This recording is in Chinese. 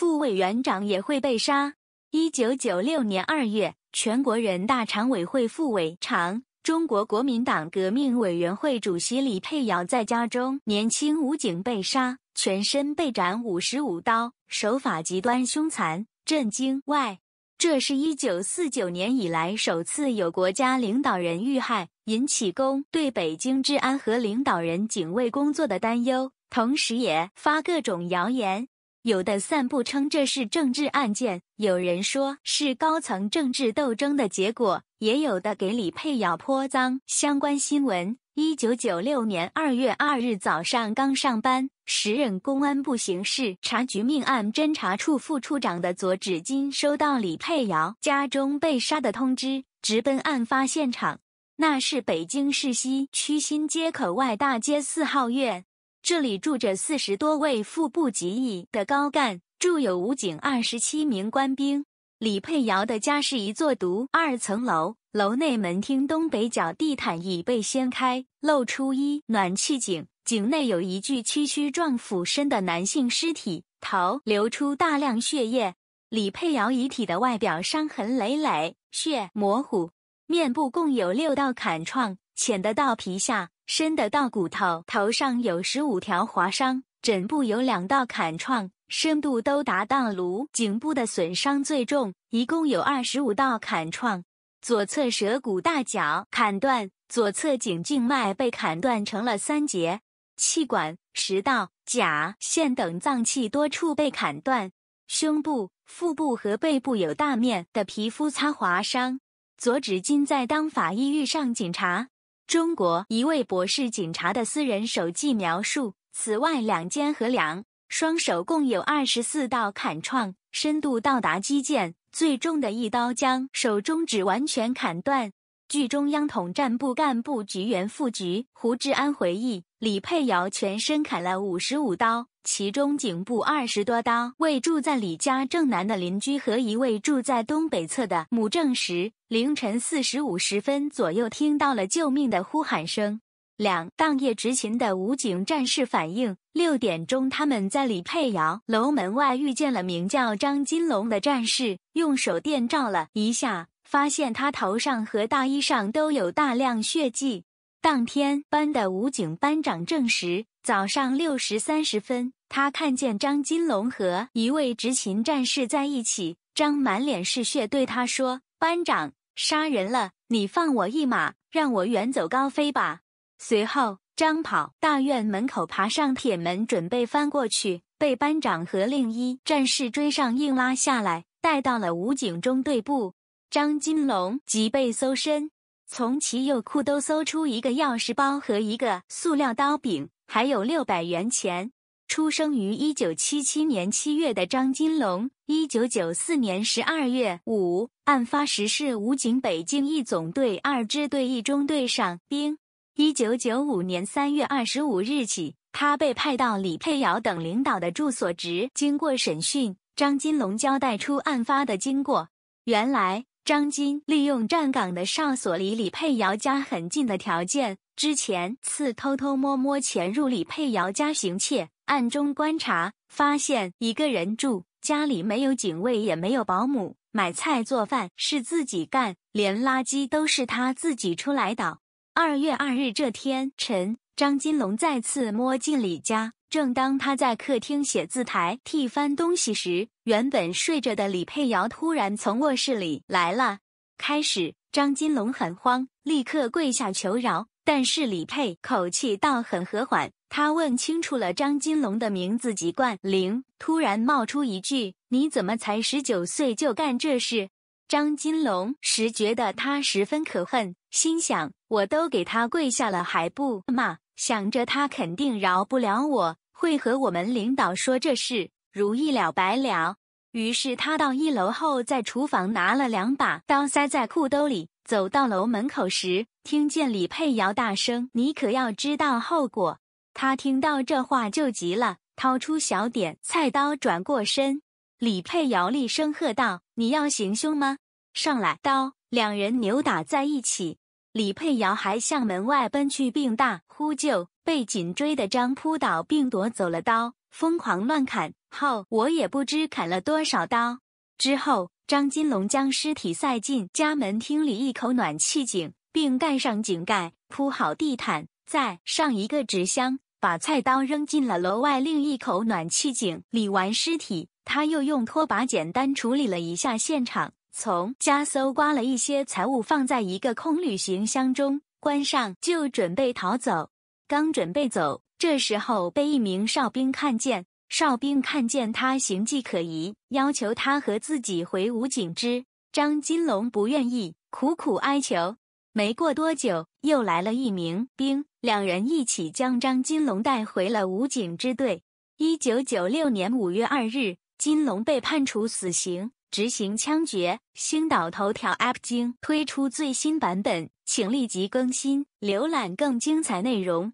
副委员长也会被杀。一九九六年二月，全国人大常委会副委长、中国国民党革命委员会主席李佩瑶在家中年轻武警被杀，全身被斩五十五刀，手法极端凶残，震惊。外，这是一九四九年以来首次有国家领导人遇害，引起公对北京治安和领导人警卫工作的担忧，同时也发各种谣言。有的散布称这是政治案件，有人说是高层政治斗争的结果，也有的给李佩瑶泼脏。相关新闻：一九九六年二月二日早上刚上班，时任公安部刑事查局命案侦查处副处长的左芷金收到李佩瑶家中被杀的通知，直奔案发现场。那是北京市西区新街口外大街四号院。这里住着四十多位副部级以的高干，驻有武警二十七名官兵。李佩瑶的家是一座独二层楼，楼内门厅东北角地毯已被掀开，露出一暖气井，井内有一具屈曲状俯身的男性尸体，头流出大量血液。李佩瑶遗体的外表伤痕累累，血模糊，面部共有六道砍创，浅的到皮下。深的到骨头，头上有十五条划伤，枕部有两道砍创，深度都达到颅。颈部的损伤最重，一共有二十五道砍创。左侧舌骨大角砍断，左侧颈静脉被砍断成了三节。气管、食道、甲腺等脏器多处被砍断。胸部、腹部和背部有大面的皮肤擦划伤。左指今在当法医遇上警察。中国一位博士警察的私人手记描述：此外，两肩和两双手共有二十四道砍创，深度到达肌腱。最重的一刀将手中指完全砍断。据中央统战部干部局原副局胡志安回忆，李佩瑶全身砍了五十五刀。其中颈部二十多刀，为住在李家正南的邻居和一位住在东北侧的母证实。凌晨四时五十分左右，听到了救命的呼喊声。两当夜执勤的武警战士反映，六点钟他们在李佩瑶楼门外遇见了名叫张金龙的战士，用手电照了一下，发现他头上和大衣上都有大量血迹。当天班的武警班长证实。早上六时三十分，他看见张金龙和一位执勤战士在一起。张满脸是血，对他说：“班长，杀人了，你放我一马，让我远走高飞吧。”随后，张跑大院门口，爬上铁门，准备翻过去，被班长和另一战士追上，硬拉下来，带到了武警中队部。张金龙脊被搜身，从其右裤兜搜出一个钥匙包和一个塑料刀柄。还有六百元钱。出生于一九七七年七月的张金龙，一九九四年十二月五，案发时是武警北京一总队二支队一中队上兵。一九九五年三月二十五日起，他被派到李佩瑶等领导的住所值。经过审讯，张金龙交代出案发的经过。原来。张金利用站岗的哨所离李佩瑶家很近的条件，之前次偷偷摸摸潜入李佩瑶家行窃，暗中观察，发现一个人住，家里没有警卫，也没有保姆，买菜做饭是自己干，连垃圾都是他自己出来倒。二月二日这天晨，张金龙再次摸进李家，正当他在客厅写字台替翻东西时。原本睡着的李佩瑶突然从卧室里来了。开始，张金龙很慌，立刻跪下求饶。但是李佩口气倒很和缓，他问清楚了张金龙的名字、籍贯。零突然冒出一句：“你怎么才十九岁就干这事？”张金龙时觉得他十分可恨，心想：“我都给他跪下了还不骂？想着他肯定饶不了我，会和我们领导说这事，如一了百了。”于是他到一楼后，在厨房拿了两把刀塞在裤兜里。走到楼门口时，听见李佩瑶大声：“你可要知道后果！”他听到这话就急了，掏出小点菜刀，转过身。李佩瑶厉声喝道：“你要行凶吗？上来刀！”两人扭打在一起。李佩瑶还向门外奔去，并大呼救，被紧追的张扑倒并夺走了刀，疯狂乱砍。后，我也不知砍了多少刀。之后，张金龙将尸体塞进家门厅里一口暖气井，并盖上井盖，铺好地毯，再上一个纸箱，把菜刀扔进了楼外另一口暖气井理完尸体，他又用拖把简单处理了一下现场，从家搜刮了一些财物，放在一个空旅行箱中，关上就准备逃走。刚准备走，这时候被一名哨兵看见。哨兵看见他形迹可疑，要求他和自己回武警支。张金龙不愿意，苦苦哀求。没过多久，又来了一名兵，两人一起将张金龙带回了武警支队。一九九六年五月二日，金龙被判处死刑，执行枪决。星岛头条 App 经推出最新版本，请立即更新，浏览更精彩内容。